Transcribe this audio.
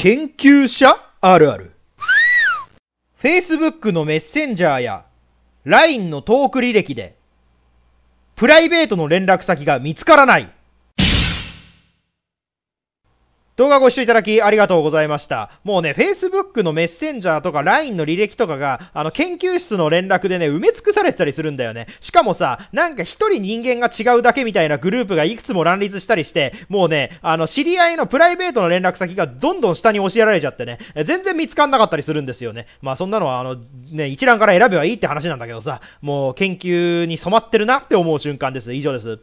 研究者あるある。Facebook のメッセンジャーや LINE のトーク履歴で、プライベートの連絡先が見つからない。動画ご視聴いただきありがとうございました。もうね、Facebook のメッセンジャーとか LINE の履歴とかが、あの、研究室の連絡でね、埋め尽くされてたりするんだよね。しかもさ、なんか一人人間が違うだけみたいなグループがいくつも乱立したりして、もうね、あの、知り合いのプライベートの連絡先がどんどん下に教えられちゃってね、全然見つかんなかったりするんですよね。まあそんなのは、あの、ね、一覧から選べばいいって話なんだけどさ、もう研究に染まってるなって思う瞬間です。以上です。